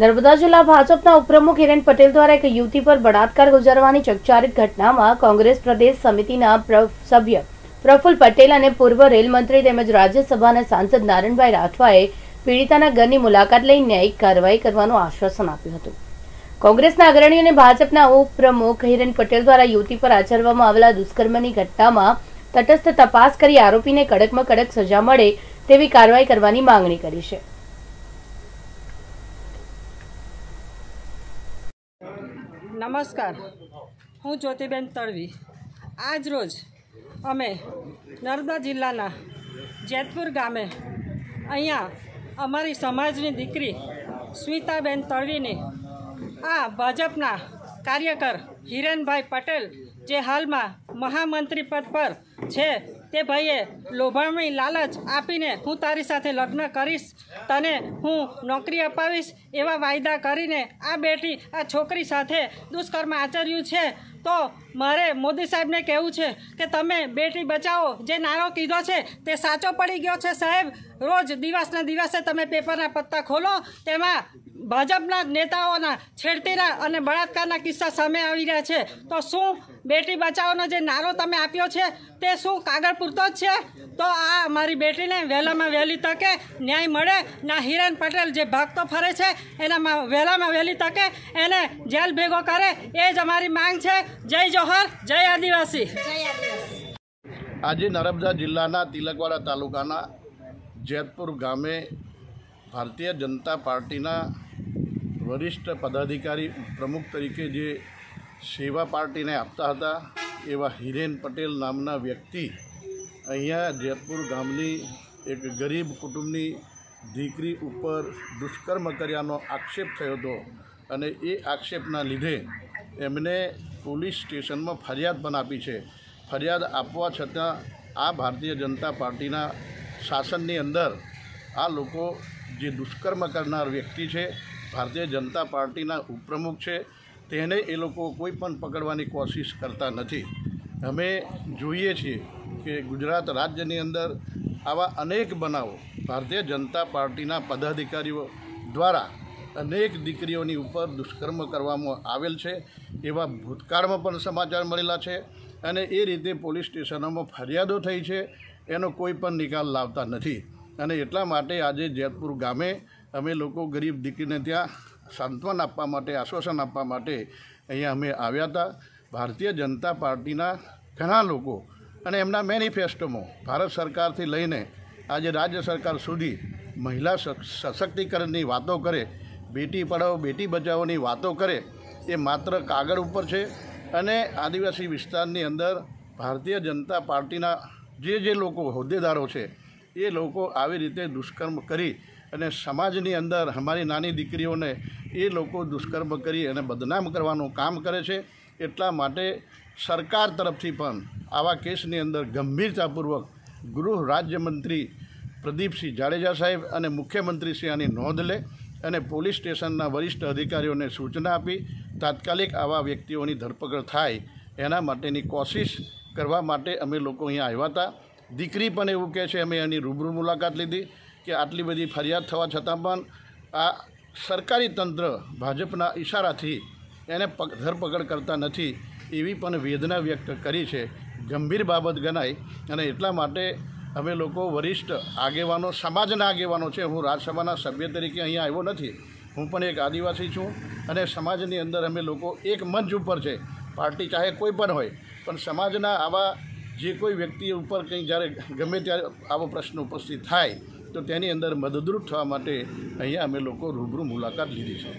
નર્મદા જિલ્લા ભાજપના ઉપપ્રમુખ હિરેન પટેલ દ્વારા એક યુવતી પર બળાત્કાર ગુજારવાની ચકચારિત ઘટનામાં કોંગ્રેસ પ્રદેશ સમિતિના સભ્ય પ્રફુલ પટેલ અને પૂર્વ રેલ તેમજ રાજ્યસભાના સાંસદ નારણભાઈ રાઠવાએ પીડિતાના ઘરની મુલાકાત લઈ ન્યાયિક કાર્યવાહી કરવાનું આશ્વાસન આપ્યું હતું કોંગ્રેસના અગ્રણી અને ભાજપના ઉપપ્રમુખ હિરેન પટેલ દ્વારા યુવતી પર આચરવામાં આવેલા દુષ્કર્મની ઘટનામાં તટસ્થ તપાસ કરી આરોપીને કડકમાં કડક સજા મળે તેવી કાર્યવાહી કરવાની માંગણી કરી છે નમસ્કાર હું જ્યોતિબેન તળવી આજ રોજ અમે નર્મદા જિલ્લાના જેતપુર ગામે અહીંયા અમારી સમાજની દીકરી સ્મિતાબેન તળવીને આ ભાજપના કાર્યકર હિરેનભાઈ પટેલ જે હાલમાં મહામંત્રી પદ પર છે કે ભાઈએ લોભામણી લાલચ આપીને હું તારી સાથે લગ્ન કરીશ તને હું નોકરી અપાવીશ એવા વાયદા કરીને આ બેટી આ છોકરી સાથે દુષ્કર્મ આચર્યું છે તો મારે મોદી સાહેબને કહેવું છે કે તમે બેટી બચાવો જે નારો કીધો છે તે સાચો પડી ગયો છે સાહેબ રોજ દિવસના દિવસે તમે પેપરના પત્તા ખોલો તેમાં ભાજપના નેતાઓના છેડતીના અને બળાત્કારના કિસ્સા સામે આવી રહ્યા છે તો શું બેટી બચાવોનો જે નારો તમે આપ્યો છે તે શું કાગળ પૂરતો જ છે તો આ મારી બેટીને વહેલામાં વહેલી તકે ન્યાય મળે ના હિરેન પટેલ જે ભાગતો ફરે છે એનામાં વહેલામાં વહેલી તકે એને જેલ ભેગો કરે એ જ અમારી માંગ છે જય જોહર જય આદિવાસી આજે નર્મદા જિલ્લાના તિલકવાડા તાલુકાના જેતપુર ગામે ભારતીય જનતા પાર્ટીના વરિષ્ઠ પદાધિકારી પ્રમુખ તરીકે જે સેવા પાર્ટીને આપતા હતા એવા હિરેન પટેલ નામના વ્યક્તિ અહીંયા જેતપુર ગામની એક ગરીબ કુટુંબની દીકરી ઉપર દુષ્કર્મ કર્યાનો આક્ષેપ થયો હતો અને એ આક્ષેપના લીધે એમને પોલીસ સ્ટેશનમાં ફરિયાદ પણ આપી છે ફરિયાદ આપવા છતાં આ ભારતીય જનતા પાર્ટીના શાસનની અંદર આ લોકો જે દુષ્કર્મ કરનાર વ્યક્તિ છે ભારતીય જનતા પાર્ટીના ઉપપ્રમુખ છે તેને એ લોકો કોઈ પણ પકડવાની કોશિશ કરતા નથી અમે જોઈએ છીએ કે ગુજરાત રાજ્યની અંદર આવા અનેક બનાવો ભારતીય જનતા પાર્ટીના પદાધિકારીઓ દ્વારા અનેક દીકરીઓની ઉપર દુષ્કર્મ કરવામાં આવેલ છે એવા ભૂતકાળમાં પણ સમાચાર મળેલા છે અને એ રીતે પોલીસ સ્ટેશનોમાં ફરિયાદો થઈ છે એનો કોઈ પણ નિકાલ લાવતા નથી અને એટલા માટે આજે જેતપુર ગામે અમે લોકો ગરીબ દીકરીને ત્યાં સાંત્વન આપવા માટે આશ્વાસન આપવા માટે અહીંયા અમે આવ્યા હતા ભારતીય જનતા પાર્ટીના ઘણા લોકો અને એમના મેનિફેસ્ટોમાં ભારત સરકારથી લઈને આજે રાજ્ય સરકાર સુધી મહિલા સશક્તિકરણની વાતો કરે બેટી પઢાઓ બેટી બચાવોની વાતો કરે એ માત્ર કાગળ ઉપર છે અને આદિવાસી વિસ્તારની અંદર ભારતીય જનતા પાર્ટીના જે જે લોકો હોદ્દેદારો છે એ લોકો આવી રીતે દુષ્કર્મ કરી અને સમાજની અંદર અમારી નાની દીકરીઓને એ લોકો દુષ્કર્મ કરી અને બદનામ કરવાનું કામ કરે છે એટલા માટે સરકાર તરફથી પણ આવા કેસની અંદર ગંભીરતાપૂર્વક ગૃહ રાજ્યમંત્રી પ્રદીપસિંહ જાડેજા સાહેબ અને મુખ્યમંત્રી આની નોંધ લે અને પોલીસ સ્ટેશનના વરિષ્ઠ અધિકારીઓને સૂચના આપી તાત્કાલિક આવા વ્યક્તિઓની ધરપકડ થાય એના માટેની કોશિશ કરવા માટે અમે લોકો અહીંયા આવ્યા હતા દીકરી પણ એવું કહે છે અમે એની રૂબરૂ મુલાકાત લીધી કે આટલી બધી ફરિયાદ થવા છતાં પણ આ સરકારી તંત્ર ભાજપના ઇશારાથી એને પક ધરપકડ કરતા નથી એવી પણ વેદના વ્યક્ત કરી છે ગંભીર બાબત ગણાય અને એટલા માટે અમે લોકો વરિષ્ઠ આગેવાનો સમાજના આગેવાનો છે હું રાજસભાના સભ્ય તરીકે અહીંયા આવ્યો નથી હું પણ એક આદિવાસી છું અને સમાજની અંદર અમે લોકો એક મંચ ઉપર છે પાર્ટી ચાહે કોઈ પણ હોય પણ સમાજના આવા જે કોઈ વ્યક્તિ ઉપર કંઈ જ્યારે ગમે ત્યારે આવો પ્રશ્ન ઉપસ્થિત થાય તો તેની અંદર મદદરૂપ થવા માટે અહીંયા અમે લોકો રૂબરૂ મુલાકાત લીધી છે